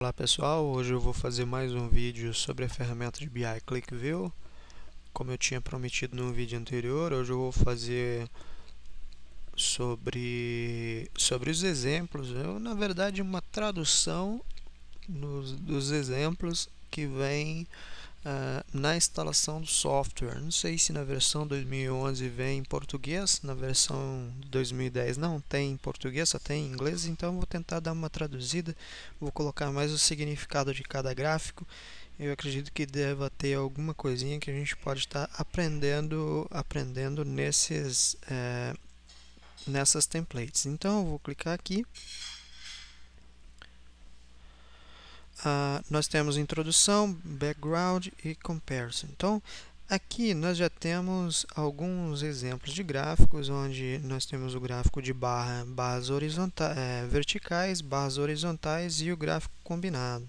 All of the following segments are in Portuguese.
Olá pessoal, hoje eu vou fazer mais um vídeo sobre a ferramenta de BI ClickView Como eu tinha prometido no vídeo anterior, hoje eu vou fazer sobre, sobre os exemplos eu, Na verdade uma tradução dos exemplos que vem ah, na instalação do software. Não sei se na versão 2011 vem em português, na versão 2010 não tem em português, só tem em inglês, então vou tentar dar uma traduzida, vou colocar mais o significado de cada gráfico. Eu acredito que deva ter alguma coisinha que a gente pode estar aprendendo, aprendendo nesses, eh, nessas templates. Então eu vou clicar aqui Uh, nós temos introdução, background e comparison. Então, aqui nós já temos alguns exemplos de gráficos, onde nós temos o gráfico de barra, barras horizontais, é, eh, verticais, barras horizontais e o gráfico combinado.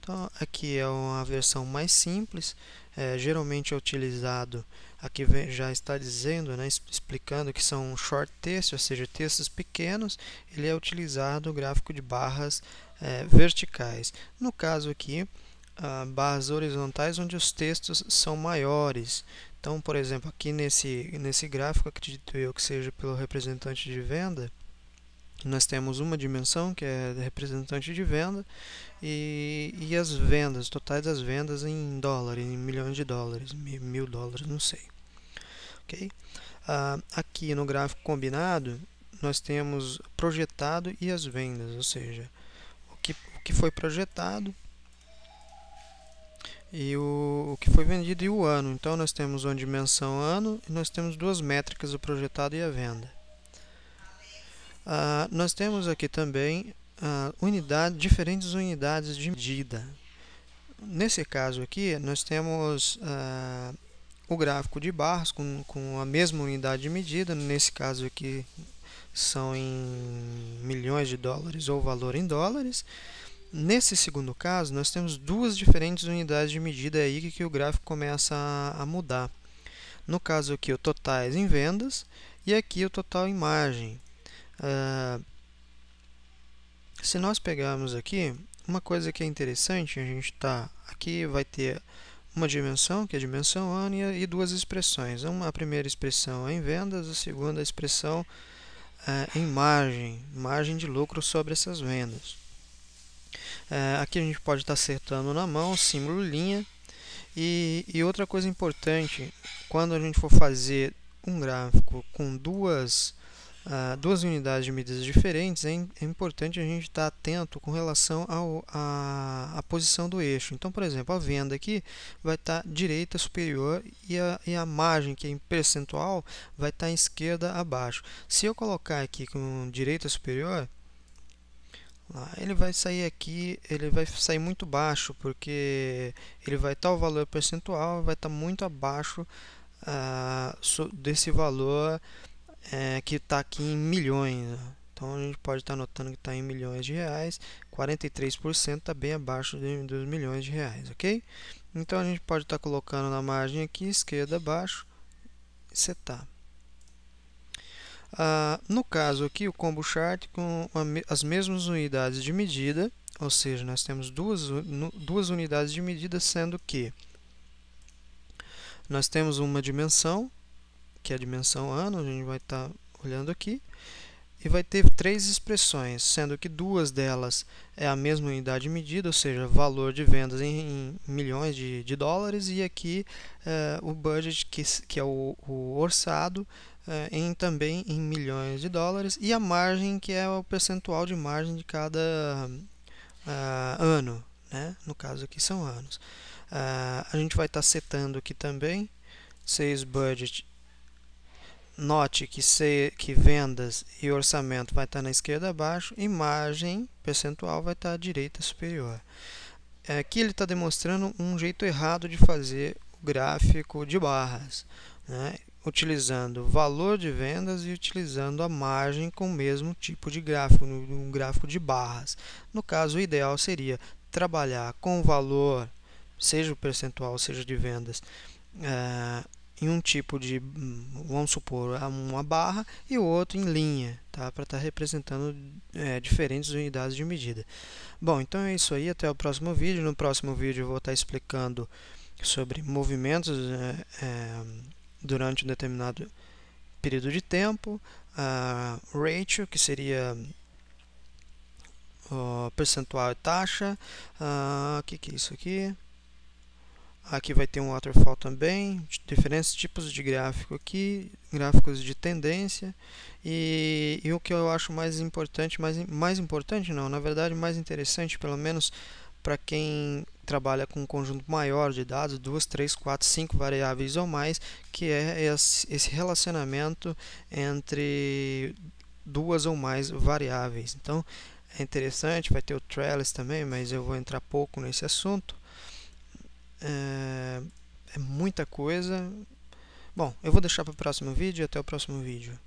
Então, aqui é uma versão mais simples, é, geralmente é utilizado, aqui vem, já está dizendo, né, explicando que são short texts, ou seja, textos pequenos, ele é utilizado o gráfico de barras é, verticais. No caso aqui, ah, barras horizontais onde os textos são maiores. Então, por exemplo, aqui nesse, nesse gráfico, acredito eu que seja pelo representante de venda, nós temos uma dimensão que é representante de venda e, e as vendas, totais das vendas em dólares, em milhões de dólares, mil, mil dólares, não sei. Okay? Ah, aqui no gráfico combinado, nós temos projetado e as vendas, ou seja, que foi projetado e o, o que foi vendido e o ano. Então nós temos uma dimensão ano e nós temos duas métricas, o projetado e a venda. Ah, nós temos aqui também ah, unidade, diferentes unidades de medida. Nesse caso aqui, nós temos ah, o gráfico de barras com, com a mesma unidade de medida, nesse caso aqui são em milhões de dólares ou valor em dólares. Nesse segundo caso, nós temos duas diferentes unidades de medida aí que o gráfico começa a mudar. No caso aqui, o totais em vendas e aqui o total em margem. Uh, se nós pegarmos aqui, uma coisa que é interessante, a gente está aqui, vai ter uma dimensão, que é a dimensão ano, e duas expressões. Uma, a primeira expressão é em vendas, a segunda expressão é, em margem, margem de lucro sobre essas vendas. É, aqui a gente pode estar tá acertando na mão, símbolo linha. E, e outra coisa importante, quando a gente for fazer um gráfico com duas Uh, duas unidades de medidas diferentes, é, é importante a gente estar tá atento com relação à posição do eixo. Então, por exemplo, a venda aqui vai estar tá direita superior e a, e a, margem, que é em percentual, vai estar tá esquerda abaixo. Se eu colocar aqui com direita superior, ah, ele vai sair aqui, ele vai sair muito baixo, porque ele vai estar o valor percentual, vai estar muito abaixo uh, desse valor uh, que está aqui em milhões. Então a gente pode estar notando que está em milhões de reais, 43% está bem abaixo de, dos milhões de reais, ok? Então a gente pode estar colocando na margem aqui, esquerda, abaixo, setar. Ah, no caso aqui, o combo chart com as mesmas unidades de medida, ou seja, nós temos duas, duas unidades de medida, sendo que nós temos uma dimensão, que é a dimensão ano, a gente vai estar tá olhando aqui, e vai ter três expressões, sendo que duas delas é a mesma unidade de medida, ou seja, valor de vendas em, em milhões de, de, dólares, e aqui é, o budget, que, que é o, o orçado, é, em também em milhões de dólares e a margem que é o percentual de margem de cada uh, ano, né? No caso aqui são anos. Uh, a gente vai estar tá setando aqui também sales budget. Note que, se, que vendas e orçamento vai estar tá na esquerda abaixo e margem percentual vai estar tá à direita superior. Aqui ele está demonstrando um jeito errado de fazer o gráfico de barras. Né? utilizando valor de vendas e utilizando a margem com o mesmo tipo de gráfico, um gráfico de barras. No caso, o ideal seria trabalhar com o valor, seja o percentual, seja de vendas, eh, em um tipo de, hum, vamos supor, uma barra e o outro em linha, tá? para estar tá representando é, diferentes unidades de medida. Bom, então é isso aí, até o próximo vídeo. No próximo vídeo eu vou estar tá explicando sobre movimentos... É, é, durante um determinado período de tempo, a ratio, que seria o percentual e taxa, o que, que é isso aqui? Aqui vai ter um waterfall também, diferentes tipos de gráfico aqui, gráficos de tendência e, e, o que eu acho mais importante, mais, mais importante não, na verdade mais interessante pelo menos para quem trabalha com um conjunto maior de dados, duas, três, quatro, cinco variáveis ou mais, que é esse relacionamento entre duas ou mais variáveis. Então, é interessante, vai ter o Trellis também, mas eu vou entrar pouco nesse assunto. É, é muita coisa. Bom, eu vou deixar para o próximo vídeo até o próximo vídeo.